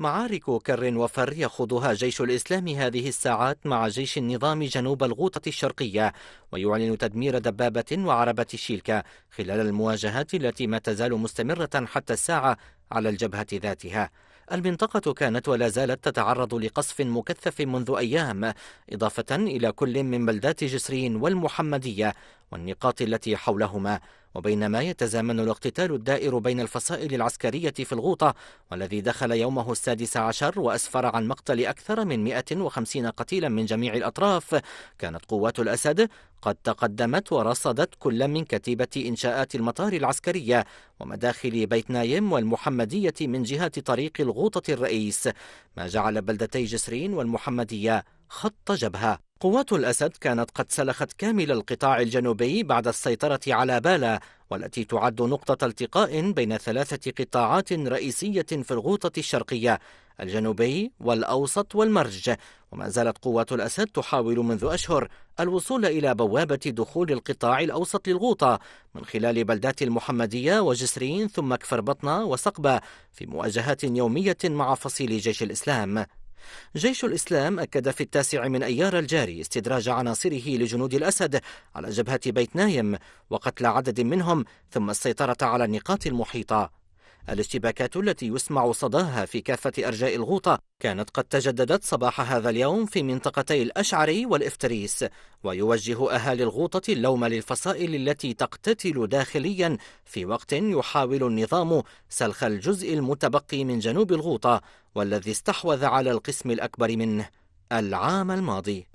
معارك كر وفر يخوضها جيش الإسلام هذه الساعات مع جيش النظام جنوب الغوطة الشرقية ويعلن تدمير دبابة وعربة شيلكا خلال المواجهات التي ما تزال مستمرة حتى الساعة على الجبهة ذاتها المنطقة كانت ولا زالت تتعرض لقصف مكثف منذ أيام إضافة إلى كل من بلدات جسرين والمحمدية والنقاط التي حولهما وبينما يتزامن الاقتتال الدائر بين الفصائل العسكرية في الغوطة والذي دخل يومه السادس عشر وأسفر عن مقتل أكثر من 150 قتيلا من جميع الأطراف كانت قوات الأسد قد تقدمت ورصدت كل من كتيبة إنشاءات المطار العسكرية ومداخل بيت نايم والمحمدية من جهة طريق الغوطة الرئيس ما جعل بلدتي جسرين والمحمدية خط جبهة قوات الأسد كانت قد سلخت كامل القطاع الجنوبي بعد السيطرة على بالا والتي تعد نقطة التقاء بين ثلاثة قطاعات رئيسية في الغوطة الشرقية الجنوبي والأوسط والمرج وما زالت قوات الأسد تحاول منذ أشهر الوصول إلى بوابة دخول القطاع الأوسط للغوطة من خلال بلدات المحمدية وجسرين ثم كفر بطنة وسقبة في مواجهات يومية مع فصيل جيش الإسلام جيش الإسلام أكد في التاسع من أيار الجاري استدراج عناصره لجنود الأسد على جبهة بيت نايم وقتل عدد منهم ثم السيطرة على النقاط المحيطة الاشتباكات التي يسمع صداها في كافة أرجاء الغوطة كانت قد تجددت صباح هذا اليوم في منطقتي الأشعري والإفتريس ويوجه أهالي الغوطة اللوم للفصائل التي تقتتل داخليا في وقت يحاول النظام سلخ الجزء المتبقي من جنوب الغوطة والذي استحوذ على القسم الأكبر منه العام الماضي